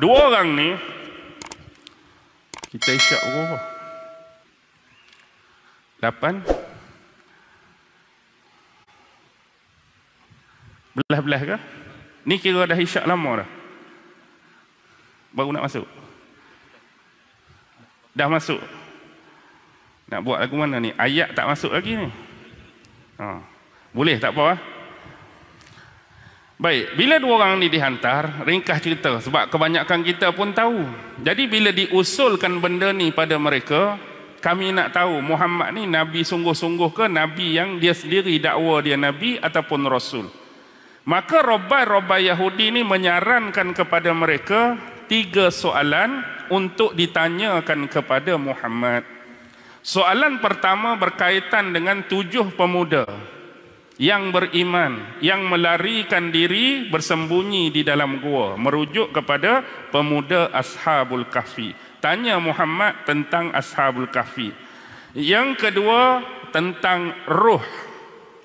Dua orang ni kita isyak umur apa? Lapan? Belah-belah ke? Ni kira dah isyak lama dah? Baru nak masuk? Dah masuk? Nak buat lagu mana ni? Ayat tak masuk lagi ni? Ha. Boleh tak apa? Eh? Baik, bila dua orang ni dihantar, ringkas cerita sebab kebanyakan kita pun tahu. Jadi bila diusulkan benda ni pada mereka, kami nak tahu Muhammad ni Nabi sungguh-sungguh ke Nabi yang dia sendiri dakwa dia Nabi ataupun Rasul. Maka Rabbah-Rabbah Yahudi ni menyarankan kepada mereka tiga soalan untuk ditanyakan kepada Muhammad. Soalan pertama berkaitan dengan tujuh pemuda yang beriman, yang melarikan diri bersembunyi di dalam gua, merujuk kepada pemuda Ashabul Kahfi. Tanya Muhammad tentang Ashabul Kahfi. Yang kedua tentang ruh.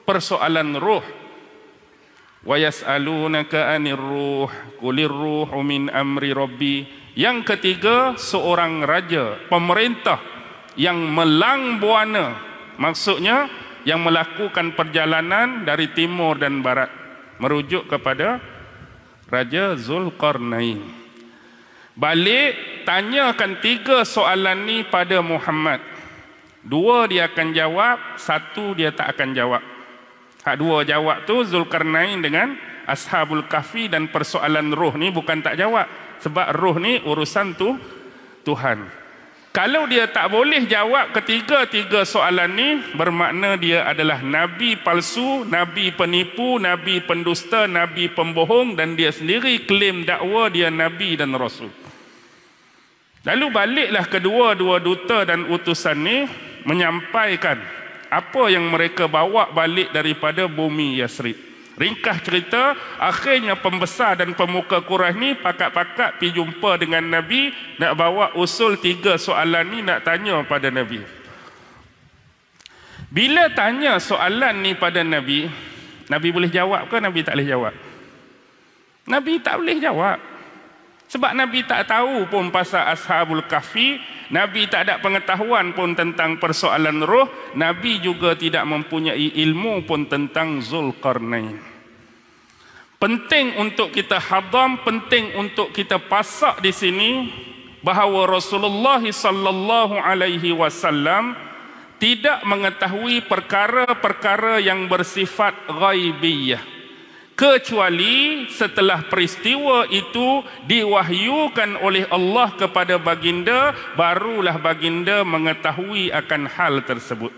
Persoalan ruh. Wa yas'alunaka 'anir ruh, qulir ruhu min amri rabbi. Yang ketiga seorang raja, pemerintah yang melang buana maksudnya yang melakukan perjalanan dari timur dan barat merujuk kepada Raja Zulkarnain balik tanyakan tiga soalan ni pada Muhammad dua dia akan jawab satu dia tak akan jawab hak dua jawab tu Zulkarnain dengan Ashabul Kahfi dan persoalan roh ni bukan tak jawab sebab roh ni urusan tu Tuhan. Kalau dia tak boleh jawab ketiga-tiga soalan ni, bermakna dia adalah Nabi palsu, Nabi penipu, Nabi pendusta, Nabi pembohong dan dia sendiri klaim dakwa dia Nabi dan Rasul. Lalu baliklah kedua-dua duta dan utusan ni menyampaikan apa yang mereka bawa balik daripada bumi Yasrib. Ringkas cerita, akhirnya pembesar dan pemuka Quraisy ni pakat-pakat pi jumpa dengan Nabi nak bawa usul tiga soalan ni nak tanya pada Nabi. Bila tanya soalan ni pada Nabi, Nabi boleh jawab ke Nabi tak boleh jawab? Nabi tak boleh jawab. Sebab Nabi tak tahu pun pasal Ashabul Kahfi, Nabi tak ada pengetahuan pun tentang persoalan roh, Nabi juga tidak mempunyai ilmu pun tentang Zulkarnain. Penting untuk kita hadam, penting untuk kita pasak di sini bahawa Rasulullah sallallahu alaihi wasallam tidak mengetahui perkara-perkara yang bersifat ghaibiyah kecuali setelah peristiwa itu diwahyukan oleh Allah kepada baginda barulah baginda mengetahui akan hal tersebut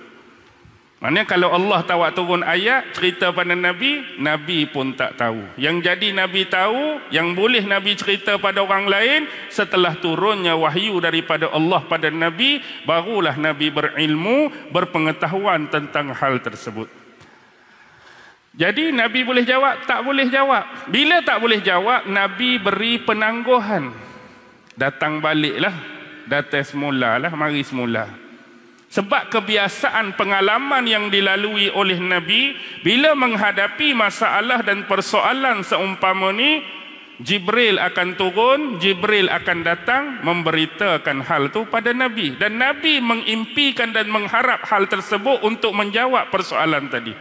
maknanya kalau Allah tahu turun ayat cerita pada nabi nabi pun tak tahu yang jadi nabi tahu yang boleh nabi cerita pada orang lain setelah turunnya wahyu daripada Allah pada nabi barulah nabi berilmu berpengetahuan tentang hal tersebut jadi Nabi boleh jawab, tak boleh jawab. Bila tak boleh jawab, Nabi beri penangguhan. Datang baliklah, datang semula lah, mari semula. Sebab kebiasaan pengalaman yang dilalui oleh Nabi bila menghadapi masalah dan persoalan seumpama ni Jibril akan turun, Jibril akan datang memberitakan hal tu pada Nabi dan Nabi mengimpikan dan mengharap hal tersebut untuk menjawab persoalan tadi.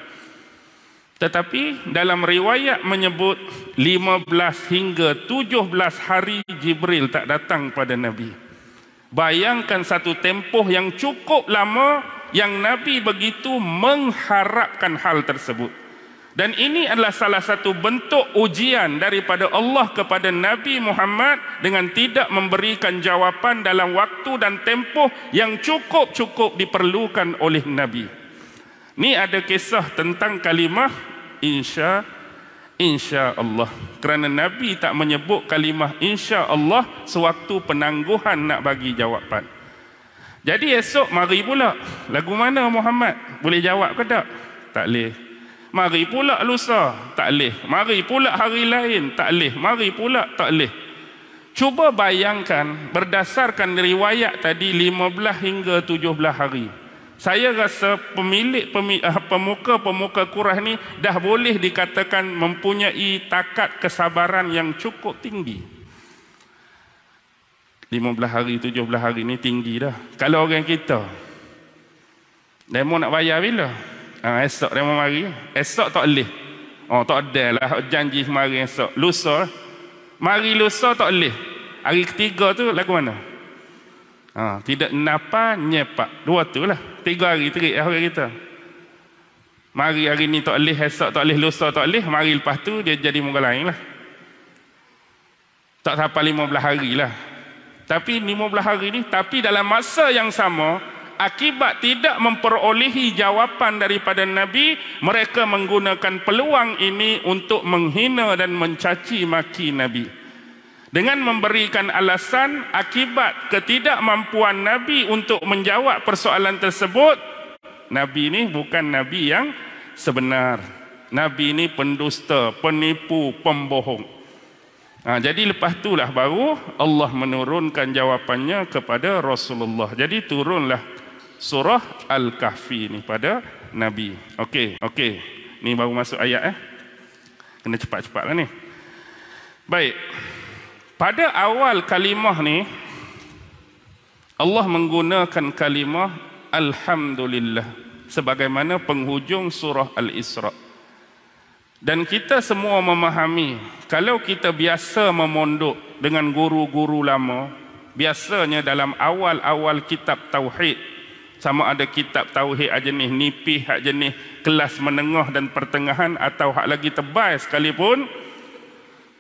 Tetapi dalam riwayat menyebut 15 hingga 17 hari Jibril tak datang pada Nabi. Bayangkan satu tempoh yang cukup lama yang Nabi begitu mengharapkan hal tersebut. Dan ini adalah salah satu bentuk ujian daripada Allah kepada Nabi Muhammad dengan tidak memberikan jawapan dalam waktu dan tempoh yang cukup-cukup diperlukan oleh Nabi Ni ada kisah tentang kalimah insya insya Allah. Kerana Nabi tak menyebut kalimah insya Allah sewaktu penangguhan nak bagi jawapan. Jadi esok mari pula. Lagu mana Muhammad? Boleh jawab ke tak? Tak boleh. Mari pula lusa? Tak leh. Mari pula hari lain? Tak leh. Mari pula? Tak leh. Cuba bayangkan berdasarkan riwayat tadi 15 hingga 17 hari saya rasa pemilik eh, pemuka-pemuka kurah ni dah boleh dikatakan mempunyai takat kesabaran yang cukup tinggi. 15 hari, 17 hari ni tinggi dah. Kalau orang kita, demo nak bayar bila? Ha, esok demo mari. Esok tak boleh. Oh, tak ada lah. Janji mari esok. Lusa. Mari lusa tak boleh. Hari ketiga tu lagu mana? Mana? Ha, tidak napa nyepak. Dua tu lah. Tiga hari terik lah orang kita. Mari hari ni tak boleh, esok tak boleh, lusa tak boleh. Mari lepas tu dia jadi muka lain lah. Tak sampai lima belah hari lah. Tapi lima belah hari ni, tapi dalam masa yang sama, akibat tidak memperolehi jawapan daripada Nabi, mereka menggunakan peluang ini untuk menghina dan mencaci maki Nabi. Nabi dengan memberikan alasan akibat ketidakmampuan Nabi untuk menjawab persoalan tersebut, Nabi ini bukan Nabi yang sebenar. Nabi ini pendusta, penipu, pembohong. Ha, jadi lepas itulah baru Allah menurunkan jawapannya kepada Rasulullah. Jadi turunlah surah Al-Kahfi ini pada Nabi. Okey, okey. Ini baru masuk ayat. Eh. Kena cepat-cepatlah ni. Baik. Baik. Pada awal kalimah ni Allah menggunakan kalimah alhamdulillah sebagaimana penghujung surah al-Isra. Dan kita semua memahami kalau kita biasa memondok dengan guru-guru lama biasanya dalam awal-awal kitab tauhid sama ada kitab tauhid hak jenis nipih hak jenis kelas menengah dan pertengahan atau hak lagi tebal sekalipun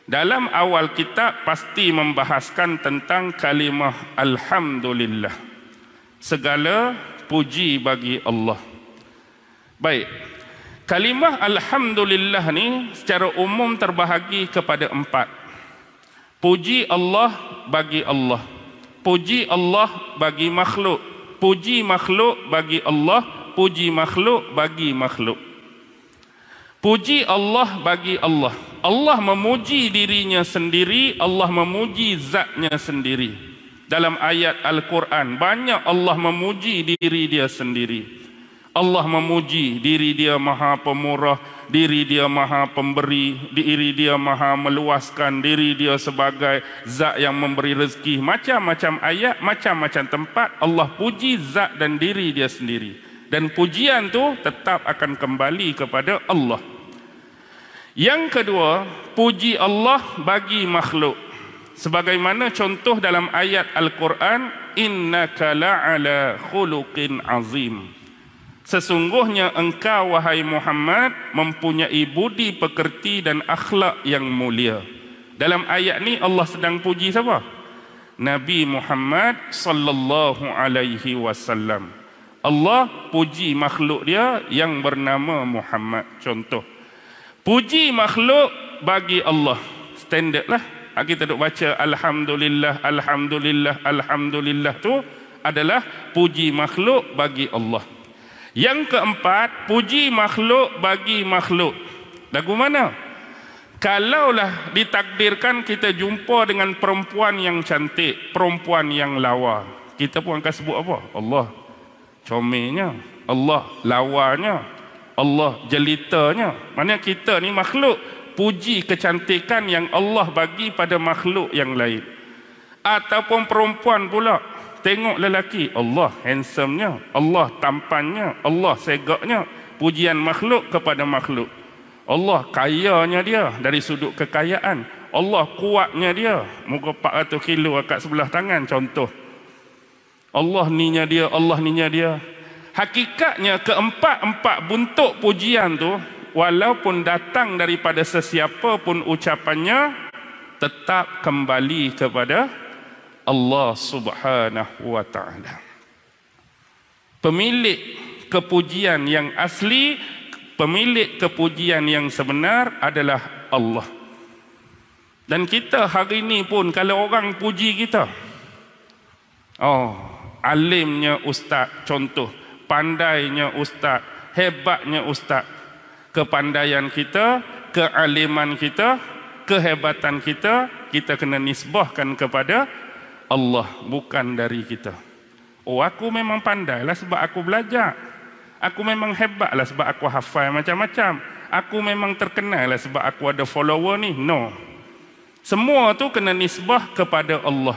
dalam awal kita pasti membahaskan tentang kalimah Alhamdulillah. Segala puji bagi Allah. Baik. Kalimah Alhamdulillah ni secara umum terbahagi kepada empat. Puji Allah bagi Allah. Puji Allah bagi makhluk. Puji makhluk bagi Allah. Puji makhluk bagi makhluk. Puji Allah bagi Allah. Allah memuji dirinya sendiri, Allah memuji zatnya sendiri. Dalam ayat Al-Quran, banyak Allah memuji diri dia sendiri. Allah memuji diri dia maha pemurah, diri dia maha pemberi, diri dia maha meluaskan, diri dia sebagai zat yang memberi rezeki. Macam-macam ayat, macam-macam tempat, Allah puji zat dan diri dia sendiri. Dan pujian tu tetap akan kembali kepada Allah yang kedua, puji Allah bagi makhluk. Sebagaimana contoh dalam ayat Al-Quran, Inna innaka la'ala khuluqin azim. Sesungguhnya engkau wahai Muhammad mempunyai budi pekerti dan akhlak yang mulia. Dalam ayat ni Allah sedang puji siapa? Nabi Muhammad sallallahu alaihi wasallam. Allah puji makhluk dia yang bernama Muhammad. Contoh. Puji makhluk bagi Allah. Standard lah. Ha, kita duk baca Alhamdulillah, Alhamdulillah, Alhamdulillah tu adalah puji makhluk bagi Allah. Yang keempat, puji makhluk bagi makhluk. Lagu mana? Kalaulah ditakdirkan kita jumpa dengan perempuan yang cantik, perempuan yang lawa. Kita pun akan sebut apa? Allah comelnya, Allah lawanya, Allah jelitanya. Maksudnya kita ni makhluk puji kecantikan yang Allah bagi pada makhluk yang lain. Ataupun perempuan pula tengok lelaki Allah handsomenya, Allah tampannya, Allah segaknya pujian makhluk kepada makhluk. Allah kayanya dia dari sudut kekayaan. Allah kuatnya dia. Muka 400 kilo kat sebelah tangan contoh. Allah ninya dia, Allah ninya dia. Hakikatnya keempat-empat bentuk pujian tu walaupun datang daripada sesiapa pun ucapannya tetap kembali kepada Allah Subhanahu wa taala. Pemilik kepujian yang asli, pemilik kepujian yang sebenar adalah Allah. Dan kita hari ini pun kalau orang puji kita, oh, alimnya ustaz contoh, pandainya ustaz, hebatnya ustaz. Kepandaian kita, kealiman kita, kehebatan kita, kita kena nisbahkan kepada Allah, bukan dari kita. Oh, aku memang pandai lah sebab aku belajar. Aku memang hebat lah sebab aku hafal macam-macam. Aku memang terkenal lah sebab aku ada follower ni. No. Semua tu kena nisbah kepada Allah.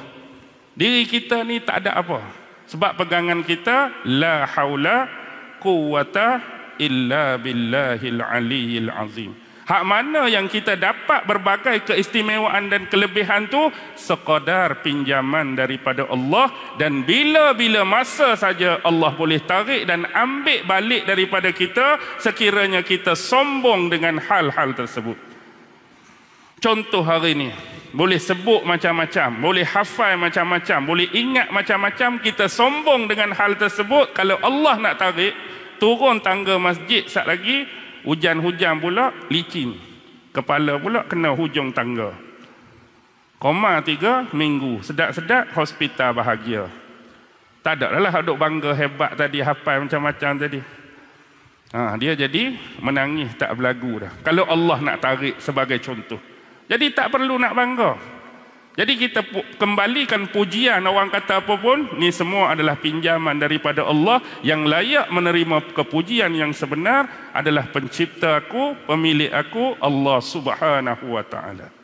Diri kita ni tak ada apa sebab pegangan kita la haula quwata illa billahil aliyil azim. Hak mana yang kita dapat berbagai keistimewaan dan kelebihan tu sekadar pinjaman daripada Allah dan bila-bila masa saja Allah boleh tarik dan ambil balik daripada kita sekiranya kita sombong dengan hal-hal tersebut. Contoh hari ini, boleh sebut macam-macam, boleh hafal macam-macam, boleh ingat macam-macam, kita sombong dengan hal tersebut. Kalau Allah nak tarik, turun tangga masjid sat lagi, hujan-hujan pula licin. Kepala pula kena hujung tangga. Koma tiga minggu, sedap-sedap hospital bahagia. Tak ada lah duk bangga hebat tadi, hafal macam-macam tadi. Ha, dia jadi menangis tak berlagu dah. Kalau Allah nak tarik sebagai contoh. Jadi tak perlu nak bangga. Jadi kita pu- kembalikan pujian orang kata apa pun, ni semua adalah pinjaman daripada Allah yang layak menerima kepujian yang sebenar adalah pencipta aku, pemilik aku, Allah Subhanahu wa taala.